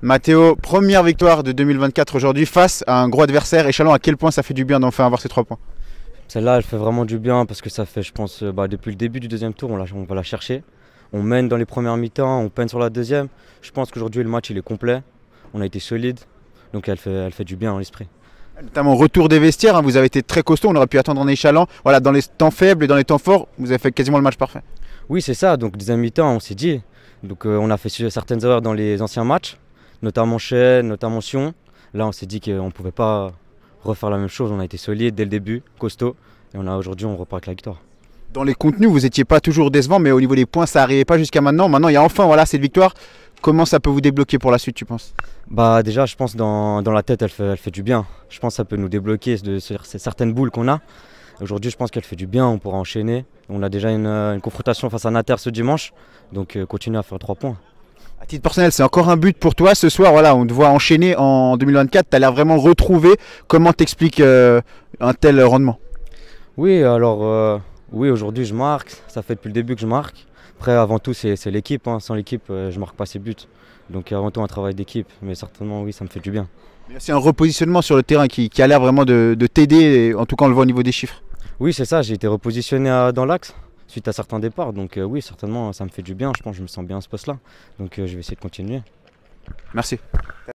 Mathéo, première victoire de 2024 aujourd'hui face à un gros adversaire. Échalon, à quel point ça fait du bien faire avoir ces trois points Celle-là, elle fait vraiment du bien parce que ça fait, je pense, euh, bah, depuis le début du deuxième tour, on, va la chercher. On mène dans les premières mi-temps, on peine sur la deuxième. Je pense qu'aujourd'hui, le match, il est complet. On a été solide, donc elle fait, elle fait du bien en l'esprit. Notamment retour des vestiaires, hein. vous avez été très costaud, on aurait pu attendre en échalant. Voilà, dans les temps faibles et dans les temps forts, vous avez fait quasiment le match parfait. Oui, c'est ça. Donc, des mi-temps, on s'est dit. Donc, euh, on a fait certaines erreurs dans les anciens matchs notamment chez notamment Sion. Là, on s'est dit qu'on ne pouvait pas refaire la même chose. On a été solide dès le début, costaud. Et on a aujourd'hui, on repart avec la victoire. Dans les contenus, vous n'étiez pas toujours décevant, mais au niveau des points, ça n'arrivait pas jusqu'à maintenant. Maintenant, il y a enfin voilà, cette victoire. Comment ça peut vous débloquer pour la suite, tu penses Bah déjà, je pense dans, dans la tête, elle fait, du bien. Je pense que ça peut nous débloquer de certaines boules qu'on a. Aujourd'hui, je pense qu'elle fait du bien, on pourra enchaîner. On a déjà une, confrontation face à Nater ce dimanche, donc euh, continuer à faire trois points personnel, c'est encore un but pour toi ce soir. Voilà, on te voit enchaîner en 2024. Tu as l'air vraiment retrouvé. Comment t'expliques euh, un tel rendement Oui, alors euh, oui, aujourd'hui je marque. Ça fait depuis le début que je marque. Après, avant tout, c'est l'équipe. Hein. Sans l'équipe, euh, je marque pas ses buts. Donc avant tout un travail d'équipe. Mais certainement, oui, ça me fait du bien. C'est un repositionnement sur le terrain qui, a l'air vraiment de, t'aider, en tout cas on le voit au niveau des chiffres. Oui, c'est ça, j'ai été repositionné dans l'axe suite à certains départs. Donc euh, oui, certainement, ça me fait du bien. Je pense que je me sens bien à ce poste-là. Donc euh, je vais essayer de continuer. Merci.